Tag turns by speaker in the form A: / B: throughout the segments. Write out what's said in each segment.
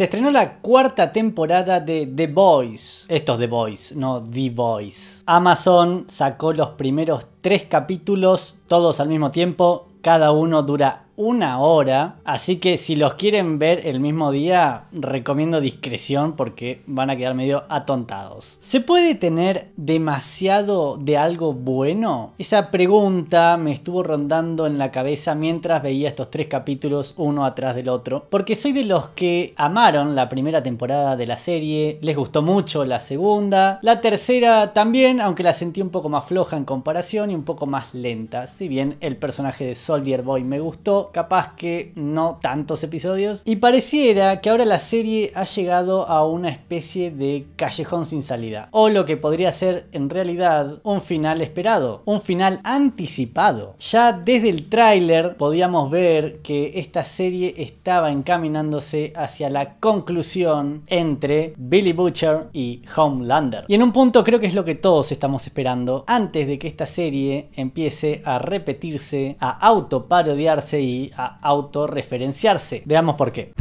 A: Se estrenó la cuarta temporada de The Boys. Estos es The Boys, no The Boys. Amazon sacó los primeros tres capítulos, todos al mismo tiempo. Cada uno dura una hora. Así que si los quieren ver el mismo día, recomiendo discreción porque van a quedar medio atontados. ¿Se puede tener demasiado de algo bueno? Esa pregunta me estuvo rondando en la cabeza mientras veía estos tres capítulos uno atrás del otro. Porque soy de los que amaron la primera temporada de la serie, les gustó mucho la segunda, la tercera también, aunque la sentí un poco más floja en comparación y un poco más lenta. Si bien el personaje de Soldier Boy me gustó, capaz que no tantos episodios. Y pareciera que ahora la serie ha llegado a una especie de callejón sin salida, o lo que podría ser en realidad un final esperado, un final anticipado. Ya desde el tráiler podíamos ver que esta serie estaba encaminándose hacia la conclusión entre Billy Butcher y Homelander. Y en un punto creo que es lo que todos estamos esperando antes de que esta serie empiece a repetirse, a autoparodiarse y a autorreferenciarse. Veamos por qué.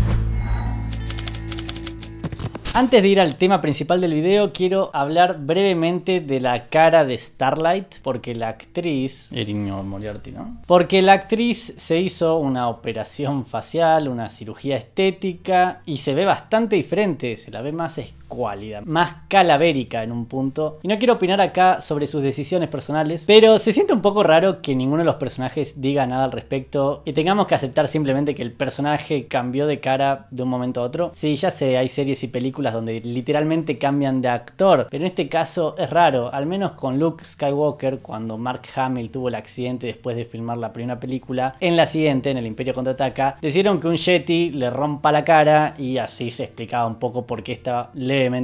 A: Antes de ir al tema principal del video, quiero hablar brevemente de la cara de Starlight, porque la actriz... Moriarty, ¿no? Porque la actriz se hizo una operación facial, una cirugía estética, y se ve bastante diferente, se la ve más Cualidad, más calavérica en un punto. Y no quiero opinar acá sobre sus decisiones personales, pero se siente un poco raro que ninguno de los personajes diga nada al respecto y tengamos que aceptar simplemente que el personaje cambió de cara de un momento a otro. Sí, ya sé, hay series y películas donde literalmente cambian de actor, pero en este caso es raro, al menos con Luke Skywalker cuando Mark Hamill tuvo el accidente después de filmar la primera película, en la siguiente, en el Imperio Contraataca, decidieron que un Yeti le rompa la cara y así se explicaba un poco por qué estaba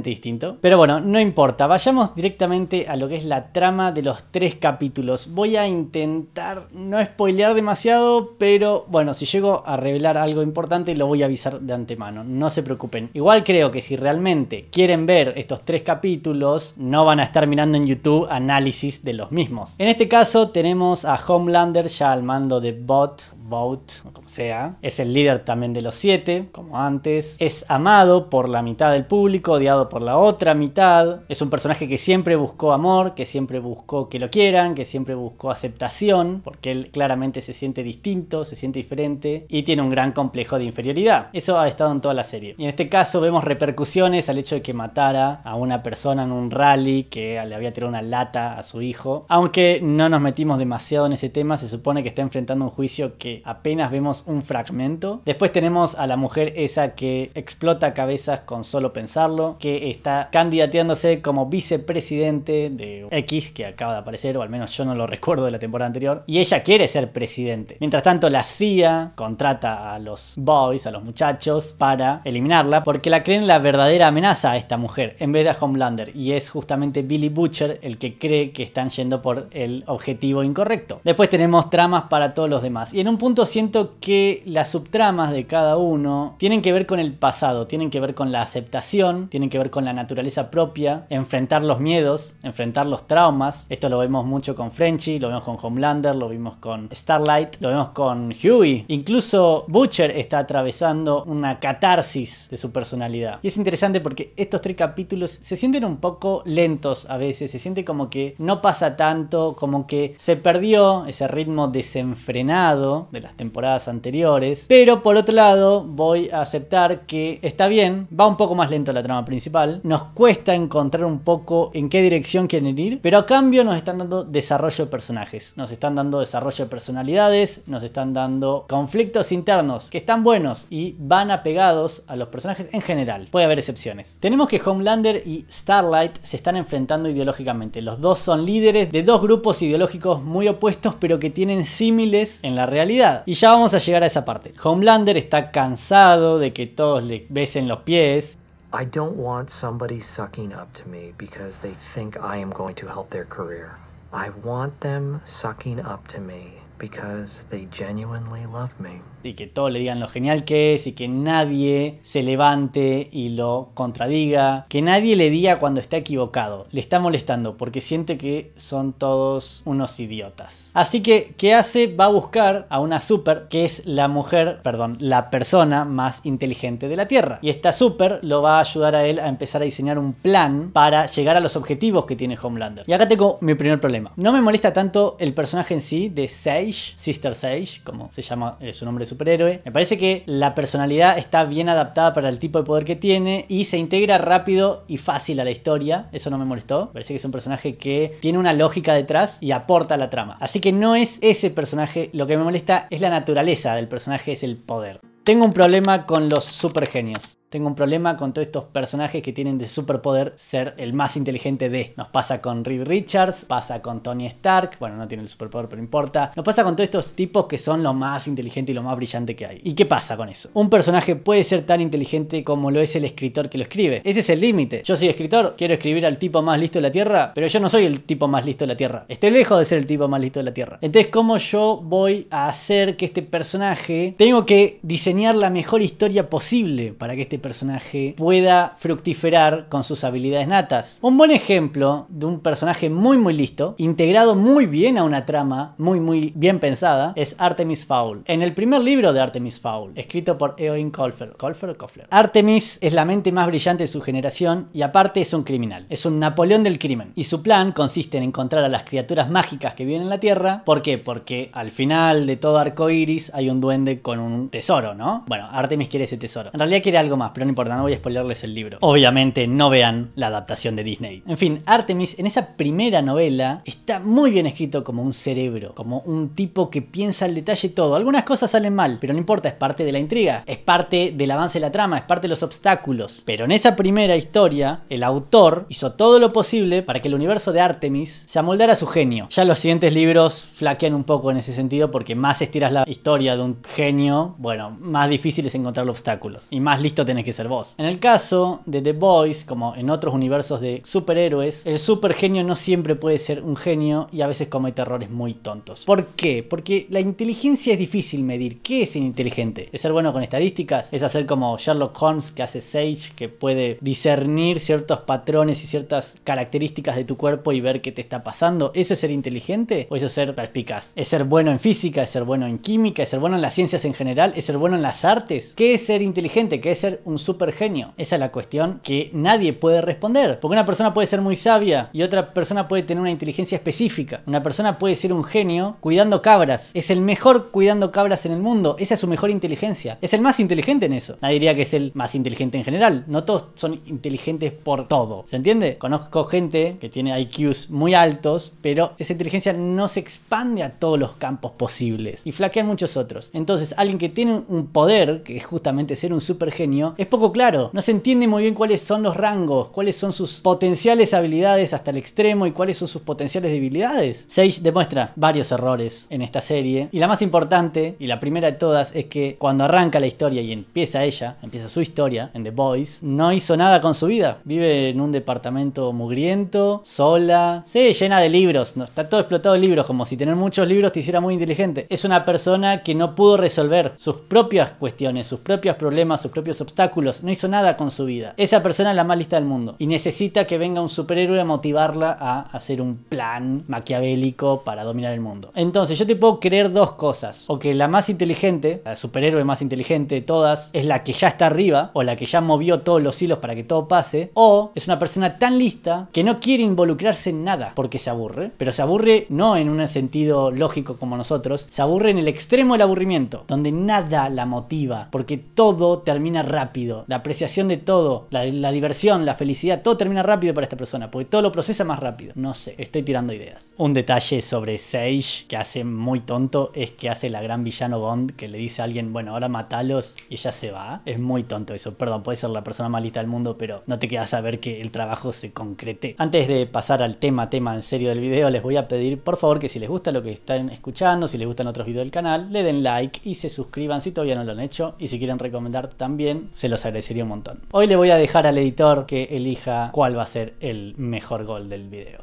A: distinto. Pero bueno, no importa, vayamos directamente a lo que es la trama de los tres capítulos. Voy a intentar no spoilear demasiado, pero bueno, si llego a revelar algo importante lo voy a avisar de antemano, no se preocupen. Igual creo que si realmente quieren ver estos tres capítulos, no van a estar mirando en YouTube análisis de los mismos. En este caso tenemos a Homelander ya al mando de Bot, vote, o como sea. Es el líder también de los siete, como antes. Es amado por la mitad del público, odiado por la otra mitad. Es un personaje que siempre buscó amor, que siempre buscó que lo quieran, que siempre buscó aceptación, porque él claramente se siente distinto, se siente diferente y tiene un gran complejo de inferioridad. Eso ha estado en toda la serie. Y en este caso vemos repercusiones al hecho de que matara a una persona en un rally que le había tirado una lata a su hijo. Aunque no nos metimos demasiado en ese tema, se supone que está enfrentando un juicio que apenas vemos un fragmento. Después tenemos a la mujer esa que explota cabezas con solo pensarlo, que está candidateándose como vicepresidente de X, que acaba de aparecer, o al menos yo no lo recuerdo de la temporada anterior, y ella quiere ser presidente. Mientras tanto, la CIA contrata a los boys, a los muchachos, para eliminarla, porque la creen la verdadera amenaza a esta mujer, en vez de a Homelander, y es justamente Billy Butcher el que cree que están yendo por el objetivo incorrecto. Después tenemos tramas para todos los demás, y en un punto siento que las subtramas de cada uno tienen que ver con el pasado, tienen que ver con la aceptación, tienen que ver con la naturaleza propia, enfrentar los miedos, enfrentar los traumas. Esto lo vemos mucho con Frenchy, lo vemos con Homelander, lo vimos con Starlight, lo vemos con Huey. Incluso Butcher está atravesando una catarsis de su personalidad. Y es interesante porque estos tres capítulos se sienten un poco lentos a veces, se siente como que no pasa tanto, como que se perdió ese ritmo desenfrenado de las temporadas anteriores. Pero por otro lado, voy a aceptar que está bien, va un poco más lento la trama principal, nos cuesta encontrar un poco en qué dirección quieren ir, pero a cambio nos están dando desarrollo de personajes, nos están dando desarrollo de personalidades, nos están dando conflictos internos que están buenos y van apegados a los personajes en general. Puede haber excepciones. Tenemos que Homelander y Starlight se están enfrentando ideológicamente. Los dos son líderes de dos grupos ideológicos muy opuestos, pero que tienen símiles en la realidad y ya vamos a llegar a esa parte. Homelander está cansado de que todos le besen los pies. I don't want somebody sucking up to me because they think I am going to help their career. I want them sucking up to me Because they genuinely love me. Y que todos le digan lo genial que es y que nadie se levante y lo contradiga. Que nadie le diga cuando está equivocado. Le está molestando porque siente que son todos unos idiotas. Así que, ¿qué hace? Va a buscar a una super que es la mujer, perdón, la persona más inteligente de la Tierra. Y esta super lo va a ayudar a él a empezar a diseñar un plan para llegar a los objetivos que tiene Homelander. Y acá tengo mi primer problema. No me molesta tanto el personaje en sí de 6 Sister Sage, como se llama eh, su nombre de superhéroe. Me parece que la personalidad está bien adaptada para el tipo de poder que tiene y se integra rápido y fácil a la historia. Eso no me molestó. parece que es un personaje que tiene una lógica detrás y aporta a la trama. Así que no es ese personaje, lo que me molesta es la naturaleza del personaje, es el poder. Tengo un problema con los supergenios tengo un problema con todos estos personajes que tienen de superpoder ser el más inteligente de. Nos pasa con Reed Richards, pasa con Tony Stark, bueno, no tiene el superpoder, pero importa. Nos pasa con todos estos tipos que son lo más inteligente y lo más brillante que hay. ¿Y qué pasa con eso? Un personaje puede ser tan inteligente como lo es el escritor que lo escribe. Ese es el límite. Yo soy escritor, quiero escribir al tipo más listo de la Tierra, pero yo no soy el tipo más listo de la Tierra. Estoy lejos de ser el tipo más listo de la Tierra. Entonces, ¿cómo yo voy a hacer que este personaje tengo que diseñar la mejor historia posible para que este este personaje pueda fructiferar con sus habilidades natas. Un buen ejemplo de un personaje muy muy listo, integrado muy bien a una trama muy muy bien pensada, es Artemis Fowl. En el primer libro de Artemis Fowl, escrito por Eoin Colfer, Colfer Artemis es la mente más brillante de su generación y aparte es un criminal, es un Napoleón del crimen. Y su plan consiste en encontrar a las criaturas mágicas que viven en la Tierra. ¿Por qué? Porque al final de todo arco iris hay un duende con un tesoro, ¿no? Bueno, Artemis quiere ese tesoro. En realidad quiere algo más pero no importa, no voy a spoilerles el libro. Obviamente no vean la adaptación de Disney. En fin, Artemis en esa primera novela está muy bien escrito como un cerebro, como un tipo que piensa al detalle todo. Algunas cosas salen mal, pero no importa, es parte de la intriga, es parte del avance de la trama, es parte de los obstáculos. Pero en esa primera historia, el autor hizo todo lo posible para que el universo de Artemis se amoldara a su genio. Ya los siguientes libros flaquean un poco en ese sentido porque más estiras la historia de un genio, bueno, más difícil es encontrar los obstáculos y más listo tenés que ser vos. En el caso de The Boys, como en otros universos de superhéroes, el supergenio no siempre puede ser un genio y a veces comete errores muy tontos. ¿Por qué? Porque la inteligencia es difícil medir. ¿Qué es inteligente? ¿Es ser bueno con estadísticas? ¿Es hacer como Sherlock Holmes que hace Sage, que puede discernir ciertos patrones y ciertas características de tu cuerpo y ver qué te está pasando? ¿Eso es ser inteligente o eso es ser perspicaz? ¿Es ser bueno en física? ¿Es ser bueno en química? ¿Es ser bueno en las ciencias en general? ¿Es ser bueno en las artes? ¿Qué es ser inteligente? ¿Qué es ser un super genio? Esa es la cuestión que nadie puede responder. Porque una persona puede ser muy sabia y otra persona puede tener una inteligencia específica. Una persona puede ser un genio cuidando cabras. Es el mejor cuidando cabras en el mundo. Esa es su mejor inteligencia. Es el más inteligente en eso. Nadie diría que es el más inteligente en general. No todos son inteligentes por todo. ¿Se entiende? Conozco gente que tiene IQs muy altos, pero esa inteligencia no se expande a todos los campos posibles. Y flaquean muchos otros. Entonces, alguien que tiene un poder, que es justamente ser un super genio, es poco claro. No se entiende muy bien cuáles son los rangos, cuáles son sus potenciales habilidades hasta el extremo y cuáles son sus potenciales debilidades. Sage demuestra varios errores en esta serie y la más importante y la primera de todas es que cuando arranca la historia y empieza ella, empieza su historia en The Boys, no hizo nada con su vida. Vive en un departamento mugriento, sola, sí, llena de libros, está todo explotado de libros, como si tener muchos libros te hiciera muy inteligente. Es una persona que no pudo resolver sus propias cuestiones, sus propios problemas, sus propios obstáculos no hizo nada con su vida. Esa persona es la más lista del mundo y necesita que venga un superhéroe a motivarla a hacer un plan maquiavélico para dominar el mundo. Entonces, yo te puedo creer dos cosas: o que la más inteligente, la superhéroe más inteligente de todas, es la que ya está arriba o la que ya movió todos los hilos para que todo pase, o es una persona tan lista que no quiere involucrarse en nada porque se aburre, pero se aburre no en un sentido lógico como nosotros, se aburre en el extremo del aburrimiento, donde nada la motiva, porque todo termina rápido la apreciación de todo, la, diversión, la felicidad, todo termina rápido para esta persona, porque todo lo procesa más rápido. No sé, estoy tirando ideas. Un detalle sobre Sage que hace muy tonto es que hace la gran villano Bond que le dice a alguien, bueno, ahora matalos y ella se va. Es muy tonto eso. Perdón, puede ser la persona más lista del mundo, pero no te queda a ver que el trabajo se concrete. Antes de pasar al tema, tema en serio del video, les voy a pedir por favor que si les gusta lo que están escuchando, si les gustan otros videos del canal, le den like y se suscriban si todavía no lo han hecho. Y si quieren recomendar también, se los agradecería un montón. Hoy le voy a dejar al editor que elija cuál va a ser el mejor gol del video.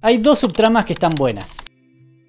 A: Hay dos subtramas que están buenas.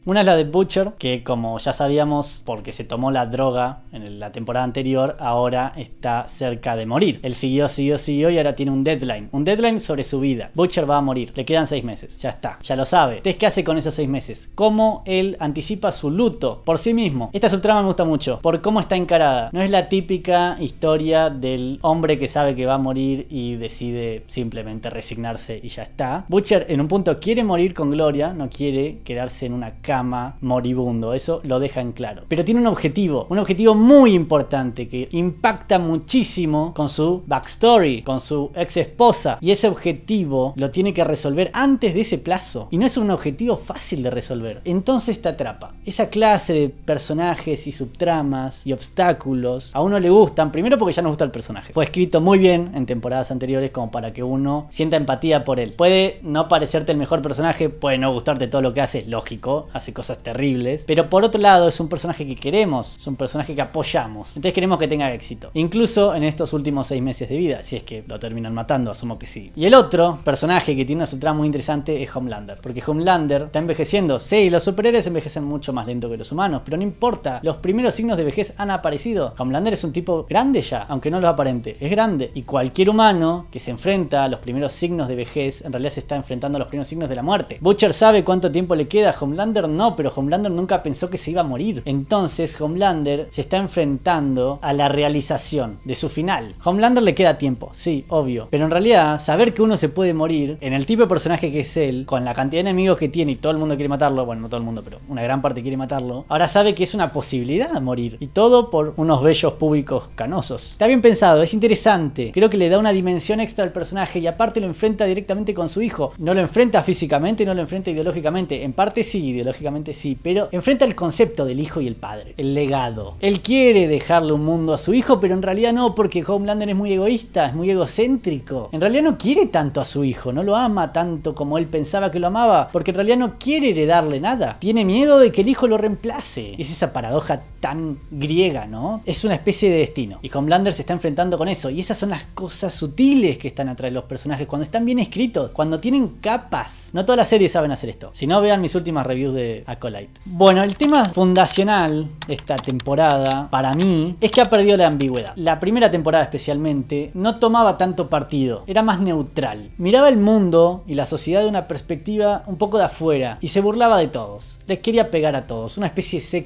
A: Una es la de Butcher, que como ya sabíamos, porque se tomó la droga en la temporada anterior, ahora está cerca de morir. Él siguió, siguió, siguió y ahora tiene un deadline. Un deadline sobre su vida. Butcher va a morir. Le quedan seis meses. Ya está. Ya lo sabe. Entonces, ¿qué hace con esos seis meses? ¿Cómo él anticipa su luto por sí mismo? Esta subtrama me gusta mucho. Por cómo está encarada. No es la típica historia del hombre que sabe que va a morir y decide simplemente resignarse y ya está. Butcher en un punto quiere morir con gloria. No quiere quedarse en una casa moribundo, eso lo en claro. Pero tiene un objetivo, un objetivo muy importante que impacta muchísimo con su backstory, con su ex esposa. Y ese objetivo lo tiene que resolver antes de ese plazo. Y no es un objetivo fácil de resolver. Entonces te atrapa. Esa clase de personajes y subtramas y obstáculos a uno le gustan, primero porque ya no gusta el personaje. Fue escrito muy bien en temporadas anteriores como para que uno sienta empatía por él. Puede no parecerte el mejor personaje, puede no gustarte todo lo que hace, lógico hace cosas terribles. Pero por otro lado es un personaje que queremos, es un personaje que apoyamos. Entonces queremos que tenga éxito. Incluso en estos últimos seis meses de vida, si es que lo terminan matando, asumo que sí. Y el otro personaje que tiene una subtrama muy interesante es Homelander. Porque Homelander está envejeciendo. Sí, los superhéroes envejecen mucho más lento que los humanos, pero no importa. Los primeros signos de vejez han aparecido. Homelander es un tipo grande ya, aunque no lo aparente. Es grande. Y cualquier humano que se enfrenta a los primeros signos de vejez, en realidad se está enfrentando a los primeros signos de la muerte. Butcher sabe cuánto tiempo le queda Homelander no, pero Homelander nunca pensó que se iba a morir. Entonces Homelander se está enfrentando a la realización de su final. Homelander le queda tiempo, sí, obvio. Pero en realidad, saber que uno se puede morir, en el tipo de personaje que es él, con la cantidad de enemigos que tiene y todo el mundo quiere matarlo, bueno, no todo el mundo, pero una gran parte quiere matarlo, ahora sabe que es una posibilidad morir. Y todo por unos bellos públicos canosos. Está bien pensado, es interesante. Creo que le da una dimensión extra al personaje y aparte lo enfrenta directamente con su hijo. No lo enfrenta físicamente, no lo enfrenta ideológicamente. En parte sí, ideológicamente sí, pero enfrenta el concepto del hijo y el padre, el legado. Él quiere dejarle un mundo a su hijo, pero en realidad no, porque Homelander es muy egoísta, es muy egocéntrico. En realidad no quiere tanto a su hijo, no lo ama tanto como él pensaba que lo amaba, porque en realidad no quiere heredarle nada. Tiene miedo de que el hijo lo reemplace. Es esa paradoja tan griega, ¿no? Es una especie de destino. Y Homelander se está enfrentando con eso. Y esas son las cosas sutiles que están atrás de los personajes, cuando están bien escritos, cuando tienen capas. No todas las series saben hacer esto. Si no, vean mis últimas reviews de Acolyte. Bueno, el tema fundacional de esta temporada, para mí, es que ha perdido la ambigüedad. La primera temporada especialmente no tomaba tanto partido, era más neutral. Miraba el mundo y la sociedad de una perspectiva un poco de afuera y se burlaba de todos. Les quería pegar a todos, una especie de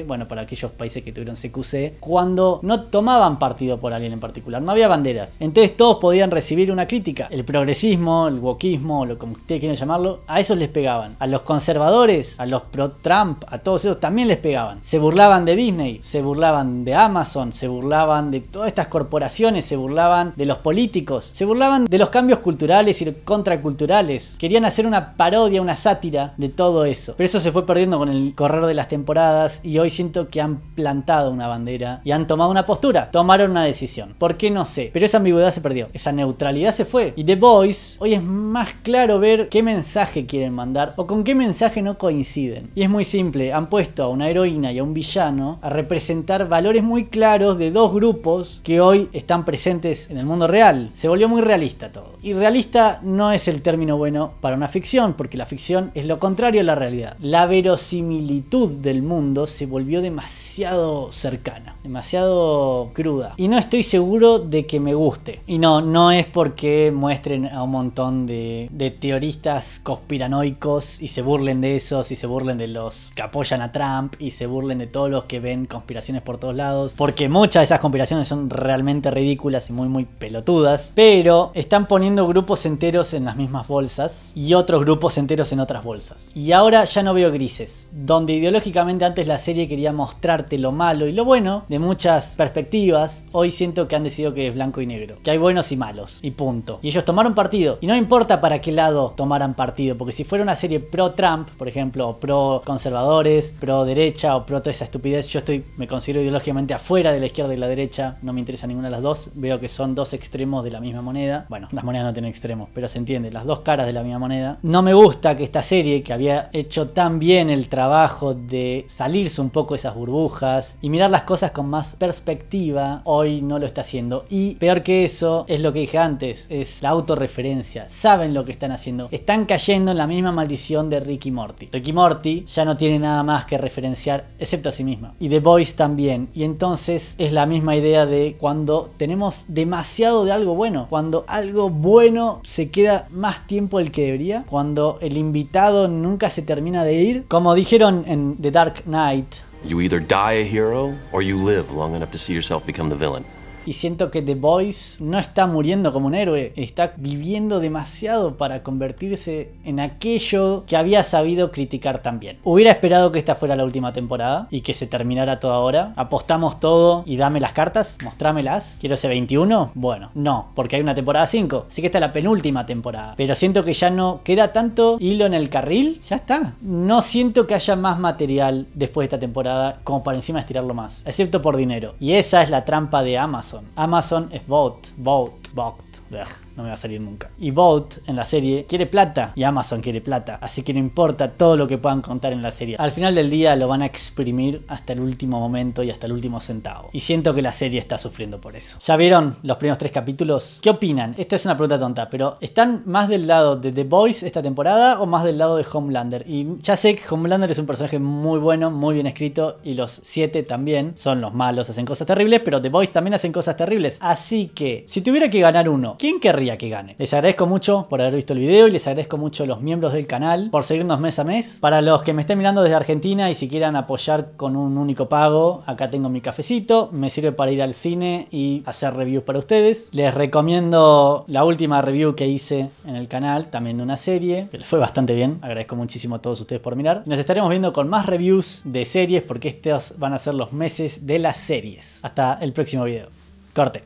A: CQC, bueno, para aquellos países que tuvieron CQC, cuando no tomaban partido por alguien en particular, no había banderas. Entonces todos podían recibir una crítica. El progresismo, el wokismo, lo como ustedes quieran llamarlo, a esos les pegaban. A los conservadores a los pro-Trump, a todos esos también les pegaban. Se burlaban de Disney, se burlaban de Amazon, se burlaban de todas estas corporaciones, se burlaban de los políticos, se burlaban de los cambios culturales y contraculturales. Querían hacer una parodia, una sátira de todo eso. Pero eso se fue perdiendo con el correr de las temporadas y hoy siento que han plantado una bandera y han tomado una postura, tomaron una decisión. ¿Por qué no sé? Pero esa ambigüedad se perdió, esa neutralidad se fue. Y The Boys hoy es más claro ver qué mensaje quieren mandar o con qué mensaje no coinciden y es muy simple, han puesto a una heroína y a un villano a representar valores muy claros de dos grupos que hoy están presentes en el mundo real. Se volvió muy realista todo. Y realista no es el término bueno para una ficción, porque la ficción es lo contrario a la realidad. La verosimilitud del mundo se volvió demasiado cercana, demasiado cruda. Y no estoy seguro de que me guste. Y no, no es porque muestren a un montón de, teoristas conspiranoicos y se burlen de esos y se burlen de los que apoyan a Trump y se burlen de todos los que ven conspiraciones por todos lados, porque muchas de esas conspiraciones son realmente ridículas y muy muy pelotudas, pero están poniendo grupos enteros en las mismas bolsas y otros grupos enteros en otras bolsas. Y ahora ya no veo grises, donde ideológicamente antes la serie quería mostrarte lo malo y lo bueno de muchas perspectivas, hoy siento que han decidido que es blanco y negro, que hay buenos y malos, y punto. Y ellos tomaron partido, y no importa para qué lado tomaran partido, porque si fuera una serie pro Trump, por ejemplo, pro conservadores, pro derecha o pro toda esa estupidez. Yo estoy, me considero ideológicamente afuera de la izquierda y la derecha, no me interesa ninguna de las dos. Veo que son dos extremos de la misma moneda. Bueno, las monedas no tienen extremos, pero se entiende, las dos caras de la misma moneda. No me gusta que esta serie, que había hecho tan bien el trabajo de salirse un poco de esas burbujas y mirar las cosas con más perspectiva, hoy no lo está haciendo. Y peor que eso, es lo que dije antes, es la autorreferencia. Saben lo que están haciendo. Están cayendo en la misma maldición de Ricky Morty. Ricky y Morty ya no tiene nada más que referenciar excepto a sí misma. Y The Voice también. Y entonces es la misma idea de cuando tenemos demasiado de algo bueno, cuando algo bueno se queda más tiempo del que debería, cuando el invitado nunca se termina de ir, como dijeron en The Dark Knight. You either die a hero or you live long enough to see yourself become the villain. Y siento que The Boys no está muriendo como un héroe, está viviendo demasiado para convertirse en aquello que había sabido criticar también. Hubiera esperado que esta fuera la última temporada y que se terminara toda ahora. Apostamos todo y dame las cartas, mostrámelas. Quiero ese 21. Bueno, no, porque hay una temporada 5, así que esta es la penúltima temporada. Pero siento que ya no queda tanto hilo en el carril, ya está. No siento que haya más material después de esta temporada como para encima estirarlo más, excepto por dinero. Y esa es la trampa de Amazon Amazon. es vote, vote. Bolt. no me va a salir nunca. Y Vought en la serie quiere plata y Amazon quiere plata, así que no importa todo lo que puedan contar en la serie. Al final del día lo van a exprimir hasta el último momento y hasta el último centavo. Y siento que la serie está sufriendo por eso. ¿Ya vieron los primeros tres capítulos? ¿Qué opinan? Esta es una pregunta tonta, pero ¿están más del lado de The Boys esta temporada o más del lado de Homelander? Y ya sé que Homelander es un personaje muy bueno, muy bien escrito y los siete también son los malos, hacen cosas terribles, pero The Boys también hacen cosas terribles. Así que si tuviera que ganar uno. ¿Quién querría que gane? Les agradezco mucho por haber visto el video y les agradezco mucho a los miembros del canal por seguirnos mes a mes. Para los que me estén mirando desde Argentina y si quieran apoyar con un único pago, acá tengo mi cafecito, me sirve para ir al cine y hacer reviews para ustedes. Les recomiendo la última review que hice en el canal, también de una serie, que les fue bastante bien. Agradezco muchísimo a todos ustedes por mirar. Nos estaremos viendo con más reviews de series porque estos van a ser los meses de las series. Hasta el próximo video. Corte.